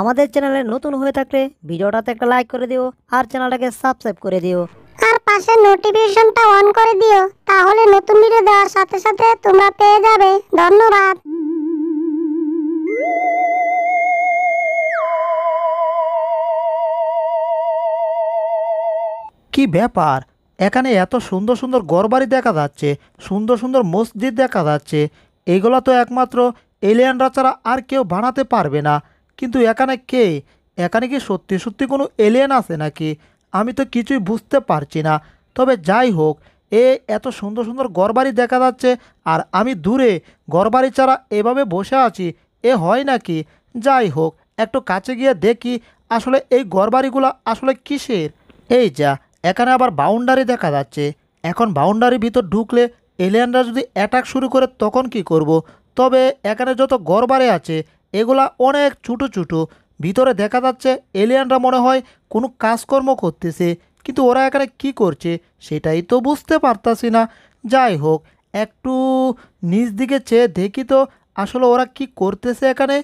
আমাদের চ্যানেলে নতুন হয়ে থাকলে ভিডিওটাতে একটা লাইক করে দিও আর চ্যানেলটাকে সাবস্ক্রাইব করে দিও আর পাশে নোটিফিকেশনটা অন করে দিও তাহলে নতুন ভিডিও দেওয়ার সাথে সাথে তোমরা পেয়ে যাবে ধন্যবাদ কি ব্যাপার এখানে এত সুন্দর সুন্দর গড়বাড়ি দেখা যাচ্ছে সুন্দর সুন্দর মসজিদ দেখা যাচ্ছে এগুলো তো একমাত্র এলিয়ানরা ছাড়া আর কেউ বানাতে পারবে না কিন্তু এখানে কে এখানে কি সত্যি সত্যি কোনো এলিয়ান আছে নাকি আমি তো কিছুই বুঝতে পারছি না তবে যাই হোক এ এত সুন্দর সুন্দর গড়বাড়ি দেখা যাচ্ছে আর আমি দূরে গড়বাড়ি ছাড়া এভাবে বসে আছি এ হয় নাকি যাই হোক একটু কাছে গিয়ে দেখি আসলে এই গড়বাড়িগুলো আসলে কিসের এই যা এখানে আবার বাউন্ডারি দেখা যাচ্ছে এখন বাউন্ডারির ভিতর ঢুকলে এলিয়ানরা যদি অ্যাটাক শুরু করে তখন কি করব। তবে এখানে যত গড়বারে আছে এগুলা অনেক ছোটো ছোটো ভিতরে দেখা যাচ্ছে এলিয়ানরা মনে হয় কোনো কাজকর্ম করতেছে কিন্তু ওরা এখানে কি করছে সেটাই তো বুঝতে পারতাছি না যাই হোক একটু নিজ দিকে চেয়ে দেখি তো আসলে ওরা কি করতেছে এখানে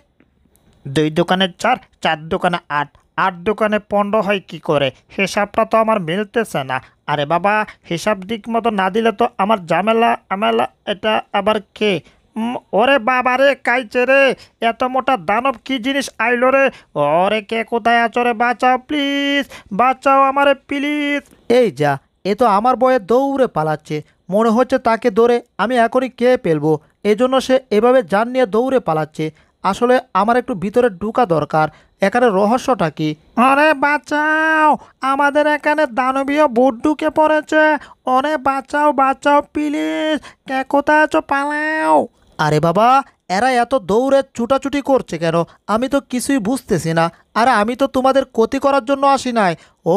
দুই দোকানে চার চার দোকানে আট আট দোকানে পনেরো হয় কি করে হিসাবটা তো আমার মিলতেছে না আরে বাবা হিসাব ঠিক মতো না দিলে তো আমার ঝামেলা আমেলা এটা আবার কে ওরে বাবা রে কাইছে রে এত মোটা দানব কি জিনিস আইলো রে ওরে কে কোথায় আছো রে বাঁচাও প্লিজ বাঁচাও আমারে প্লিজ এই যা এ তো আমার বয়ে দৌড়ে পালাচ্ছে মনে হচ্ছে তাকে দৌড়ে আমি এখনই কে পেলবো এজন্য সে এভাবে যান নিয়ে দৌড়ে পালাচ্ছে আসলে আমার একটু ভিতরে ঢুকা দরকার এখানে রহস্যটা কি আরে বাঁচাও আমাদের এখানে দানবীয় বুট ঢুকে পড়েছে অরে বাঁচাও বাঁচাও প্লিজ কে কোথায় আছো পালাও আরে বাবা এরা এত দৌড়ে চুটাচুটি করছে কেন আমি তো কিছুই বুঝতেছি না আর আমি তো তোমাদের ক্ষতি করার জন্য আসি নাই ও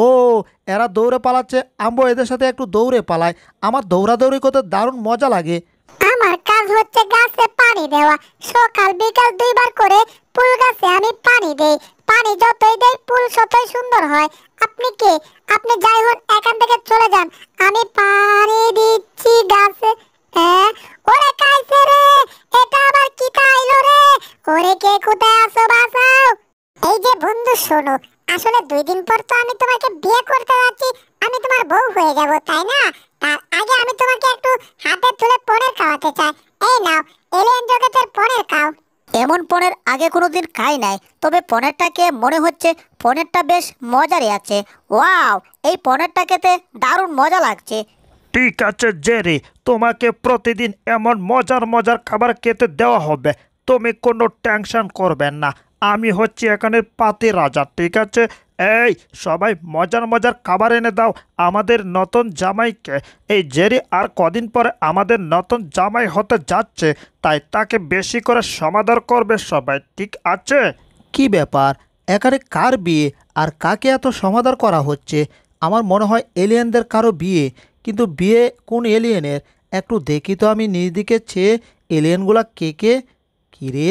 এরা দৌড়ে পালাচ্ছে আমবো এদের সাথে একটু দৌড়ে পালায় আমার দৌড়াদৌড়ি করতে দারুণ মজা লাগে আমার কাজ হচ্ছে গাছে পানি দেওয়া সকাল বিকাল দুইবার করে ফুল গাছে আমি পানি দেই পানি যতই দেই ফুল ততই সুন্দর হয় আপনি কে আপনি যাই হোক এখান থেকে চলে যান আমি পানি দিচ্ছি গাছে হ্যাঁ? ওরে কাইছে রে এটা আবার কি তাইলো রে ওরে কে কোথায় আছো বাঁচাও এই যে বন্ধু শোনো আসলে দুই দিন পর তো আমি তোমাকে বিয়ে করতে যাচ্ছি আমি তোমার বউ হয়ে যাব তাই না তার আগে আমি তোমাকে একটু হাতে তুলে পনের খাওয়াতে চাই এই নাও এলিয়ান জগতের পনের খাও এমন পনের আগে কোনোদিন খাই নাই তবে পনেরটাকে মনে হচ্ছে পনেরটা বেশ মজারই আছে ওয়াও এই পনেরটা খেতে দারুণ মজা লাগছে ঠিক আছে জেরি তোমাকে প্রতিদিন এমন মজার মজার খাবার খেতে দেওয়া হবে তুমি কোনো টেনশন করবেন না আমি হচ্ছি এখানে পাতি রাজা ঠিক আছে এই সবাই মজার মজার খাবার এনে দাও আমাদের নতুন জামাইকে এই জেরি আর কদিন পরে আমাদের নতুন জামাই হতে যাচ্ছে তাই তাকে বেশি করে সমাদর করবে সবাই ঠিক আছে কি ব্যাপার এখানে কার বিয়ে আর কাকে এত সমাদর করা হচ্ছে আমার মনে হয় এলিয়েনদের কারো বিয়ে কিন্তু বিয়ে কোন এলিয়েনের একটু দেখি তো আমি নিজ দিকে চেয়ে এলিয়েনগুলা কে কে কিরে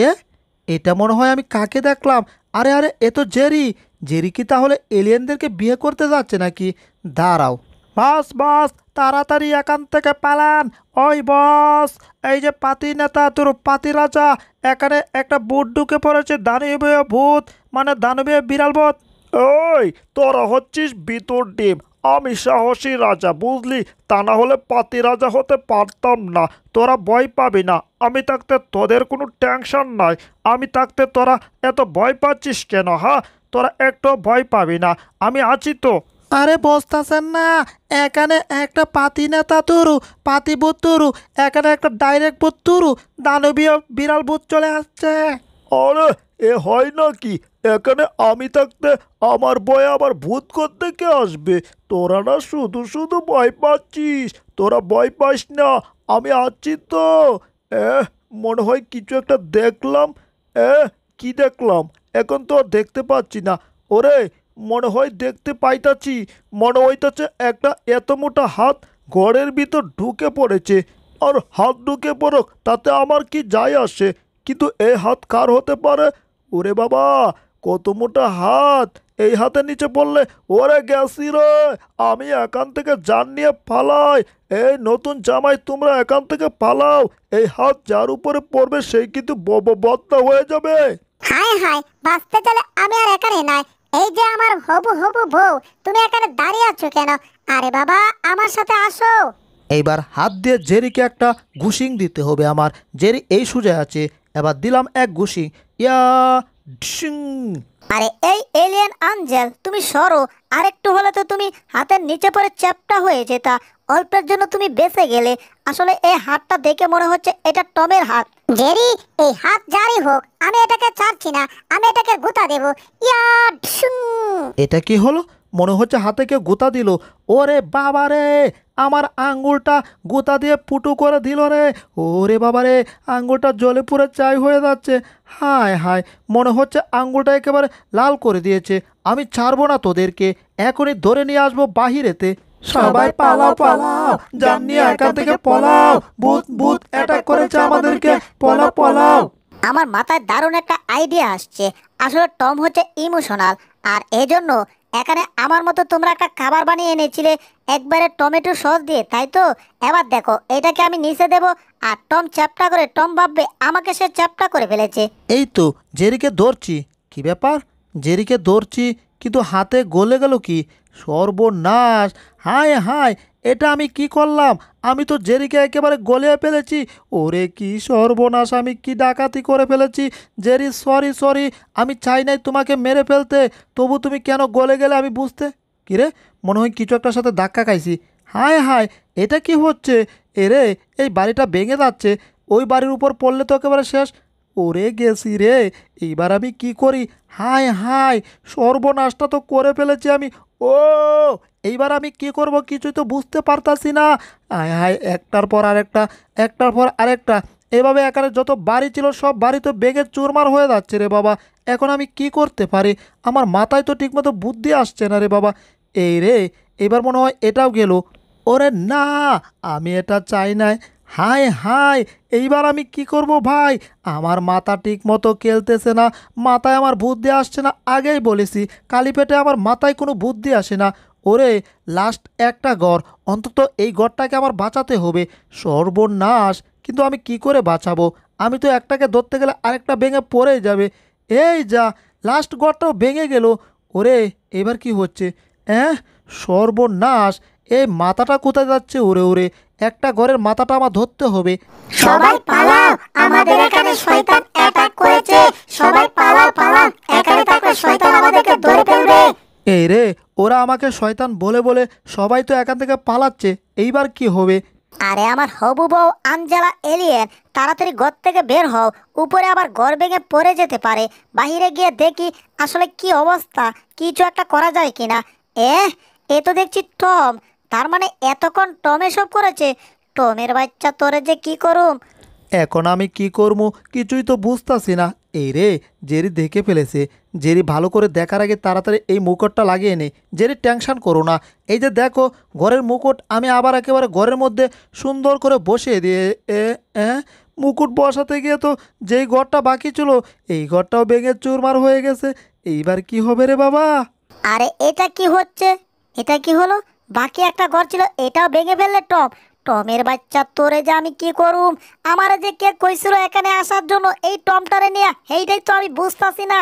এটা মনে হয় আমি কাকে দেখলাম আরে আরে এ তো জেরি জেরি কি তাহলে এলিয়েনদেরকে বিয়ে করতে যাচ্ছে নাকি দাঁড়াও বাস বাস তাড়াতাড়ি এখান থেকে পালান ওই বস এই যে পাতি নেতা তোর পাতি রাজা এখানে একটা বুট ঢুকে পড়েছে দানবীয় ভূত মানে দানবীয় বিড়াল ভূত ওই তোর হচ্ছিস বিতুর ডিম আমি সাহসী রাজা বুঝলি তা না হলে পাতি রাজা হতে পারতাম না তোরা ভয় পাবি না আমি থাকতে তোদের কোনো টেনশন নাই আমি থাকতে তোরা এত ভয় পাচ্ছিস কেন হ্যাঁ তোরা একটু ভয় পাবি না আমি আছি তো আরে বসতেছেন না এখানে একটা পাতি নেতা তরু পাতি তরু এখানে একটা ডাইরেক্ট তরু দানবীয় বিড়াল বুত চলে আসছে ওরে এ হয় না কি এখানে আমি থাকতে আমার বয় আবার ভূত করতে কে আসবে তোরা না শুধু শুধু ভয় পাচ্ছিস তোরা ভয় পাস না আমি আছি তো এ মনে হয় কিছু একটা দেখলাম এ কি দেখলাম এখন তো আর দেখতে পাচ্ছি না ওরে মনে হয় দেখতে পাইতাছি মনে হইতাছে একটা এত মোটা হাত ঘরের ভিতর ঢুকে পড়েছে আর হাত ঢুকে পড়ক তাতে আমার কি যায় আসে কিন্তু এ হাত কার হতে পারে ওরে বাবা কত মোটা হাত এই হাতের নিচে পড়লে ওরে গেছি রে আমি এখান থেকে যান নিয়ে ফালাই এই নতুন জামাই তোমরা এখান থেকে ফালাও এই হাত যার উপরে পড়বে সেই কিন্তু বদলা হয়ে যাবে হায় হায় বাঁচতে চলে আমি আর এখানে নাই এই যে আমার হবু হবু বউ তুমি এখানে দাঁড়িয়ে আছো কেন আরে বাবা আমার সাথে আসো এইবার হাত দিয়ে জেরিকে একটা ঘুষিং দিতে হবে আমার জেরি এই সুজে আছে এবার দিলাম এক ঘুষি ইয়া আরে এই এলিয়ান আঞ্জেল তুমি সরো আরেকটু হলে তো তুমি হাতের নিচে পরে চ্যাপটা হয়ে যেতা অল্পের জন্য তুমি বেঁচে গেলে আসলে এই হাতটা দেখে মনে হচ্ছে এটা টমের হাত জেরি এই হাত জারি হোক আমি এটাকে ছাড়ছি না আমি এটাকে গুতা দেব ইয়া এটা কি হলো মনে হচ্ছে হাতে কেউ গুতা দিল ওরে বাবা রে আমার আঙ্গুলটা গুতা দিয়ে পুটু করে দিল রে ওরে বাবা রে আঙ্গুলটা জলে পুরে চাই হয়ে যাচ্ছে হায় হায় মনে হচ্ছে আঙ্গুলটা একেবারে লাল করে দিয়েছে আমি ছাড়বো না তোদেরকে এখনই ধরে নিয়ে আসবো বাহিরেতে সবাই পালাও পালাও যান একা থেকে পলাও ভূত ভূত অ্যাটাক করেছে আমাদেরকে পলাও পলাও আমার মাথায় দারুণ একটা আইডিয়া আসছে আসলে টম হচ্ছে ইমোশনাল আর এজন্য এখানে আমার মতো তোমরা একটা খাবার বানিয়ে এনেছিলে একবারে টমেটো সস দিয়ে তাই তো এবার দেখো এটাকে আমি নিচে দেব আর টম চ্যাপটা করে টম ভাববে আমাকে সে চ্যাপটা করে ফেলেছে এই তো জেরিকে ধরছি কি ব্যাপার জেরিকে ধরছি কিন্তু হাতে গলে গেল কি সর্বনাশ হায় হায় এটা আমি কি করলাম আমি তো জেরিকে একেবারে গলিয়ে ফেলেছি ওরে কি সর্বনাশ আমি কি ডাকাতি করে ফেলেছি জেরি সরি সরি আমি চাই নাই তোমাকে মেরে ফেলতে তবু তুমি কেন গলে গেলে আমি বুঝতে কিরে মনে হয় কিছু একটার সাথে ধাক্কা খাইছি হায় হায় এটা কি হচ্ছে এরে এই বাড়িটা ভেঙে যাচ্ছে ওই বাড়ির উপর পড়লে তো একেবারে শেষ ওরে গেছি রে এইবার আমি কি করি হায় হায় সর্বনাশটা তো করে ফেলেছি আমি ও এইবার আমি কি করব কিছুই তো বুঝতে পারতাছি না আয় হায় একটার পর আরেকটা একটার পর আরেকটা এভাবে একারে যত বাড়ি ছিল সব বাড়ি তো বেগে চুরমার হয়ে যাচ্ছে রে বাবা এখন আমি কি করতে পারি আমার মাথায় তো ঠিকমতো বুদ্ধি আসছে না রে বাবা এই রে এবার মনে হয় এটাও গেল ওরে না আমি এটা চাই নাই হায় হায় এইবার আমি কি করব ভাই আমার মাথা ঠিক মতো খেলতেছে না মাথায় আমার বুদ্ধি আসছে না আগেই বলেছি কালীপেটে আমার মাথায় কোনো বুদ্ধি আসে না ওরে লাস্ট একটা গড় অন্তত এই গড়টাকে আমার বাঁচাতে হবে সর্বনাশ কিন্তু আমি কি করে বাঁচাবো আমি তো একটাকে ধরতে গেলে আরেকটা ভেঙে পড়ে যাবে এই যা লাস্ট গড়টাও ভেঙে গেল ওরে এবার কি হচ্ছে অ্যাঁ সর্বনাশ এই মাথাটা কোথায় যাচ্ছে উড়ে উড়ে একটা ঘরের মাথাটা আমার ধরতে হবে সবাই পালাও আমাদের এখানে শয়তান অ্যাটাক করেছে সবাই পালাও পালাও এখানে থাকলে শয়তান আমাদেরকে ধরে ফেলবে এই রে ওরা আমাকে শয়তান বলে বলে সবাই তো এখান থেকে পালাচ্ছে এইবার কি হবে আরে আমার হবু বউ আঞ্জালা এলিয়েন তাড়াতাড়ি ঘর থেকে বের হও উপরে আবার ঘর ভেঙে পড়ে যেতে পারে বাহিরে গিয়ে দেখি আসলে কি অবস্থা কিছু একটা করা যায় কিনা এ এ তো দেখছি টম তার মানে এতক্ষণ টমে সব করেছে টমের বাচ্চা তোরে যে কি করুম এখন আমি কি করবো কিছুই তো বুঝতাছি না এই রে জেরি দেখে ফেলেছে জেরি ভালো করে দেখার আগে তাড়াতাড়ি এই মুকুটটা লাগিয়ে নে জেরি টেনশান করো না এই যে দেখো ঘরের মুকুট আমি আবার একেবারে ঘরের মধ্যে সুন্দর করে বসিয়ে দিয়ে এ মুকুট বসাতে গিয়ে তো যেই ঘরটা বাকি ছিল এই ঘরটাও ভেঙে চুরমার হয়ে গেছে এইবার কি হবে রে বাবা আরে এটা কি হচ্ছে এটা কি হলো বাকি একটা ঘর ছিল এটাও ভেঙে ফেললে টম টমের বাচ্চা তোরে যে আমি কি করুম আমার যে কে কইছিল এখানে আসার জন্য এই টমটারে নিয়ে এইটাই তো আমি বুঝতাছি না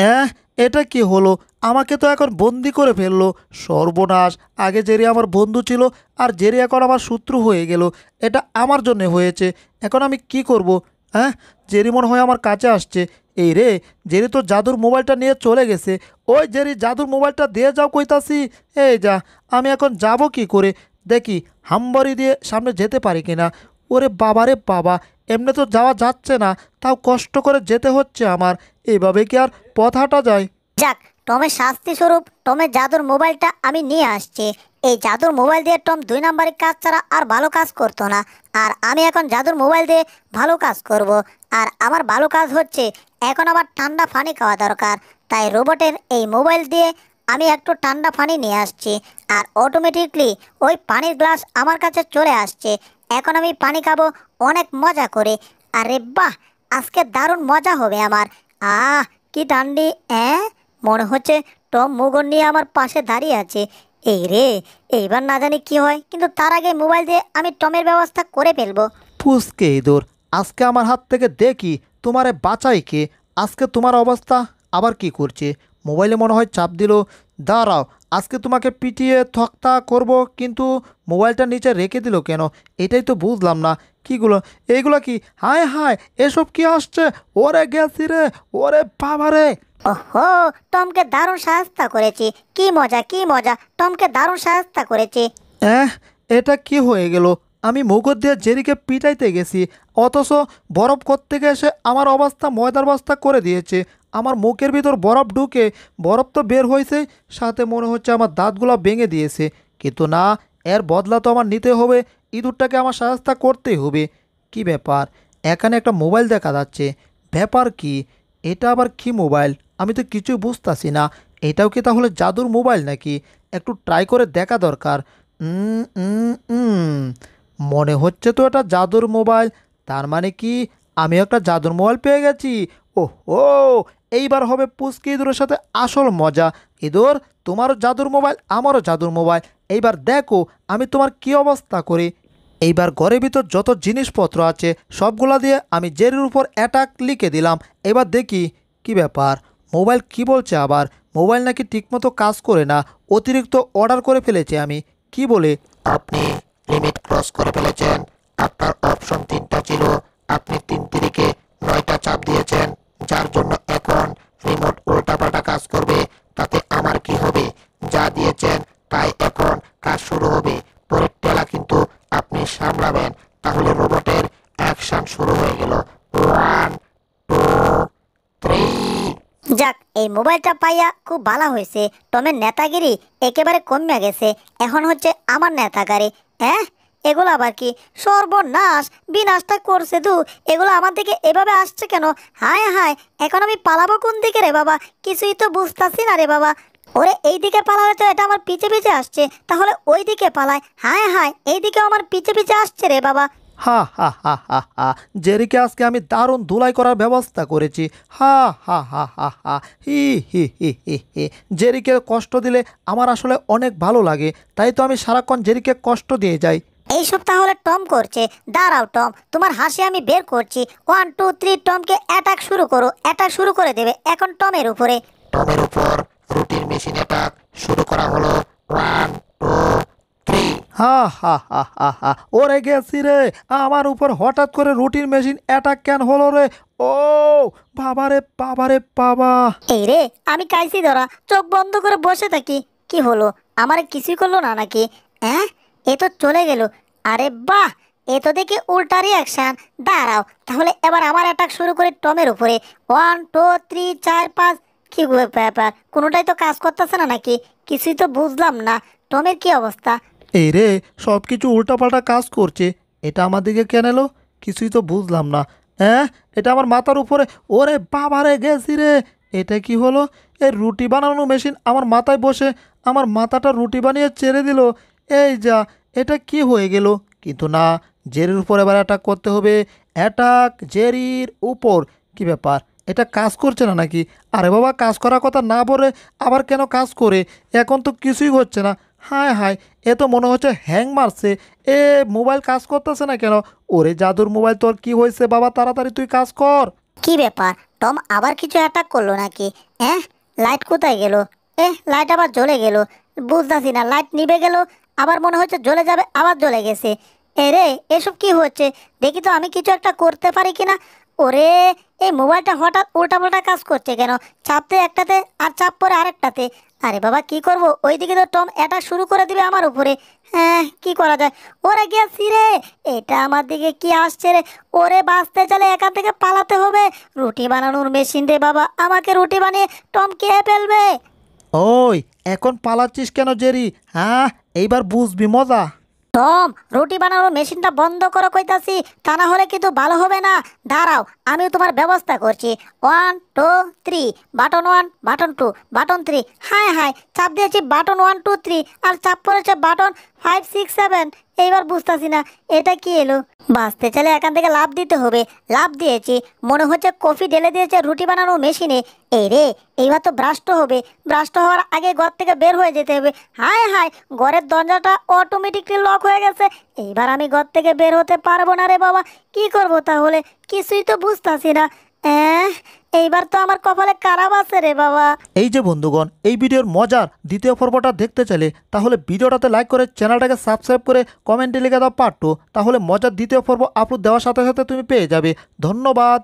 হ্যাঁ এটা কি হলো আমাকে তো এখন বন্দি করে ফেললো সর্বনাশ আগে জেরি আমার বন্ধু ছিল আর জেরি এখন আমার শত্রু হয়ে গেল এটা আমার জন্য হয়েছে এখন আমি কি করব হ্যাঁ জেরি মনে হয় আমার কাছে আসছে এই রে জেরি তো জাদুর মোবাইলটা নিয়ে চলে গেছে ওই জেরি জাদুর মোবাইলটা দিয়ে যাও কইতাছি এই যা আমি এখন যাব কি করে দেখি হাম্বারি দিয়ে সামনে যেতে পারি কিনা ওরে বাবারে বাবা এমনি তো যাওয়া যাচ্ছে না তাও কষ্ট করে যেতে হচ্ছে আমার এইভাবে কি আর পথ হাঁটা যায় যাক টমের শাস্তি স্বরূপ টমের জাদুর মোবাইলটা আমি নিয়ে আসছি এই জাদুর মোবাইল দিয়ে টম দুই নম্বরের কাজ ছাড়া আর ভালো কাজ করতো না আর আমি এখন জাদুর মোবাইল দিয়ে ভালো কাজ করব। আর আমার ভালো কাজ হচ্ছে এখন আমার ঠান্ডা ফানি খাওয়া দরকার তাই রোবটের এই মোবাইল দিয়ে আমি একটু ঠান্ডা পানি নিয়ে আসছি আর অটোমেটিকলি ওই পানির গ্লাস আমার কাছে চলে আসছে এখন আমি পানি খাবো অনেক মজা করে আরে বাহ আজকে দারুণ মজা হবে আমার আহ কি ঠান্ডি হ্যাঁ মনে হচ্ছে টম মুগন নিয়ে আমার পাশে দাঁড়িয়ে আছে এই রে এইবার না জানি কি হয় কিন্তু তার আগে মোবাইল দিয়ে আমি টমের ব্যবস্থা করে ফেলবো ফুসকে ইঁদুর আজকে আমার হাত থেকে দেখি তোমারে বাঁচাই কে আজকে তোমার অবস্থা আবার কি করছে মোবাইলে মনে হয় চাপ দিল দাঁড়াও আজকে তোমাকে পিটিয়ে থকতা করব কিন্তু মোবাইলটা নিচে রেখে দিল কেন এটাই তো বুঝলাম না কীগুলো এইগুলো কি হায় হায় এসব কি আসছে ওরে গেছি রে ওরে বাবা রে ওহো টমকে দারুণ সাহস্তা করেছি কি মজা কি মজা টমকে দারুণ সাহস্তা করেছি এ এটা কি হয়ে গেল আমি মুগর দিয়ে জেরিকে পিটাইতে গেছি অথচ বরফ থেকে এসে আমার অবস্থা ময়দার অবস্থা করে দিয়েছে আমার মুখের ভিতর বরফ ঢুকে বরফ তো বের হয়েছে সাথে মনে হচ্ছে আমার দাঁতগুলো ভেঙে দিয়েছে কিন্তু না এর বদলা তো আমার নিতে হবে ইঁদুরটাকে আমার সাহায্য করতেই হবে কি ব্যাপার এখানে একটা মোবাইল দেখা যাচ্ছে ব্যাপার কি এটা আবার কি মোবাইল আমি তো কিছুই বুঝতেছি না এটাও কি তাহলে জাদুর মোবাইল নাকি একটু ট্রাই করে দেখা দরকার মনে হচ্ছে তো এটা জাদুর মোবাইল তার মানে কি আমি একটা জাদুর মোবাইল পেয়ে গেছি ওহ ও এইবার হবে পুচকি ইঁদুরের সাথে আসল মজা ইঁদুর তোমারও জাদুর মোবাইল আমারও জাদুর মোবাইল এইবার দেখো আমি তোমার কি অবস্থা করি এইবার ঘরের ভিতর যত জিনিসপত্র আছে সবগুলা দিয়ে আমি জেরির উপর অ্যাটাক লিখে দিলাম এবার দেখি কি ব্যাপার মোবাইল কি বলছে আবার মোবাইল নাকি ঠিকমতো কাজ করে না অতিরিক্ত অর্ডার করে ফেলেছি আমি কি বলে আপনি লিমিট ক্রস করে ফেলেছেন মোবাইলটা পাইয়া খুব ভালো হয়েছে তবে নেতাগিরি একেবারে কমিয়া গেছে এখন হচ্ছে আমার নেতাগারি হ্যাঁ এগুলো আবার কি সর্বনাশ বিনাশটা করছে দু এগুলো আমার দিকে এভাবে আসছে কেন হায় হায় এখন আমি পালাবো কোন দিকে রে বাবা কিছুই তো বুঝতাছি না রে বাবা ওরে এই দিকে পালালে তো এটা আমার পিছে পিছে আসছে তাহলে ওই দিকে পালায় হায় হায় এই দিকে আমার পিছে পিছে আসছে রে বাবা হা হা হা হা হা জেরিকে আজকে আমি দারুণ ধুলাই করার ব্যবস্থা করেছি হা হা হা হা হা হি হি হি হি হি জেরিকে কষ্ট দিলে আমার আসলে অনেক ভালো লাগে তাই তো আমি সারাক্ষণ জেরিকে কষ্ট দিয়ে যাই এইসব তাহলে টম করছে দাঁড়াও টম তোমার হাসি আমি বের করছি ওয়ান টু থ্রি টমকে অ্যাটাক শুরু করো অ্যাটাক শুরু করে দেবে এখন টমের উপরে টমের উপর রুটির মেশিন অ্যাটাক শুরু করা হলো ওয়ান টু হা হা হা হা হা ওরে গেছি রে আমার উপর হঠাৎ করে রুটিন মেশিন অ্যাটাক কেন হলো রে ও বাবারে বাবারে বাবা এই রে আমি কাইছি ধরা চোখ বন্ধ করে বসে থাকি কি হলো আমার কিছুই করলো না নাকি হ্যাঁ এ তো চলে গেল আরে বাহ এ তো দেখি উল্টা রিয়াকশান দাঁড়াও তাহলে এবার আমার অ্যাটাক শুরু করে টমের উপরে ওয়ান টু থ্রি চার পাঁচ কি ব্যাপার কোনোটাই তো কাজ করতেছে না নাকি কিছুই তো বুঝলাম না টমের কি অবস্থা এই রে সব কিছু উল্টাপাল্টা কাজ করছে এটা আমার দিকে কেন এলো কিছুই তো বুঝলাম না হ্যাঁ এটা আমার মাথার উপরে ওরে বাবা রে গেছি রে এটা কি হলো এই রুটি বানানো মেশিন আমার মাথায় বসে আমার মাথাটা রুটি বানিয়ে ছেড়ে দিল এই যা এটা কি হয়ে গেল কিন্তু না জেরির উপর এবার অ্যাটাক করতে হবে অ্যাটাক জেরির উপর কি ব্যাপার এটা কাজ করছে না নাকি আরে বাবা কাজ করার কথা না বলে আবার কেন কাজ করে এখন তো কিছুই হচ্ছে না হায় হায় এ তো মনে হচ্ছে হ্যাং মারছে এ মোবাইল কাজ করতেছে না কেন ওরে জাদুর মোবাইল তোর কি হয়েছে বাবা তাড়াতাড়ি তুই কাজ কর কি ব্যাপার টম আবার কিছু অ্যাটাক করলো নাকি হ্যাঁ লাইট কোথায় গেল এ লাইট আবার জ্বলে গেল বুঝতেছি না লাইট নিবে গেল আবার মনে হচ্ছে জ্বলে যাবে আবার জ্বলে গেছে এরে এসব কি হচ্ছে দেখি তো আমি কিছু একটা করতে পারি কিনা ওরে এই মোবাইলটা হঠাৎ পাল্টা কাজ করছে কেন চাপতে একটাতে আর চাপ পরে আরেকটাতে আরে বাবা কি করব ওইদিকে তো টম এটা শুরু করে দিবে আমার উপরে হ্যাঁ কি করা যায় ওরে গেছি রে এটা আমার দিকে কি আসছে রে ওরে বাঁচতে চলে এখান থেকে পালাতে হবে রুটি বানানোর মেশিন রে বাবা আমাকে রুটি বানিয়ে টম খেয়ে ফেলবে ওই এখন পালাচ্ছিস কেন জেরি হ্যাঁ এইবার বুঝবি মজা টম রুটি বানানোর মেশিনটা বন্ধ করো কইতাছি তা না হলে কিন্তু ভালো হবে না দাঁড়াও আমি তোমার ব্যবস্থা করছি one two three button one button two button three হায় হায় চাপ দিয়েছি বাটন ওয়ান টু থ্রি আর চাপ পড়েছে বাটন ফাইভ সিক্স সেভেন এইবার বুঝতেছি না এটা কি এলো বাঁচতে চাইলে এখান থেকে লাভ দিতে হবে লাভ দিয়েছি মনে হচ্ছে কফি ঢেলে দিয়েছে রুটি বানানো মেশিনে এই রে এইবার তো ব্রাস্ট হবে ব্রাস্ট হওয়ার আগে ঘর থেকে বের হয়ে যেতে হবে হায় হায় ঘরের দরজাটা অটোমেটিকলি লক হয়ে গেছে এইবার আমি ঘর থেকে বের হতে পারবো না রে বাবা কি করবো তাহলে কিছুই তো বুঝতেছি না এইবার তো আমার কপালে কারাব আছে রে বাবা এই যে বন্ধুগণ এই ভিডিওর মজার দ্বিতীয় পর্বটা দেখতে চাইলে তাহলে ভিডিওটাতে লাইক করে চ্যানেলটাকে সাবস্ক্রাইব করে কমেন্টে লিখে দাও পার্ট টু তাহলে মজার দ্বিতীয় পর্ব আপলোড দেওয়ার সাথে সাথে তুমি পেয়ে যাবে ধন্যবাদ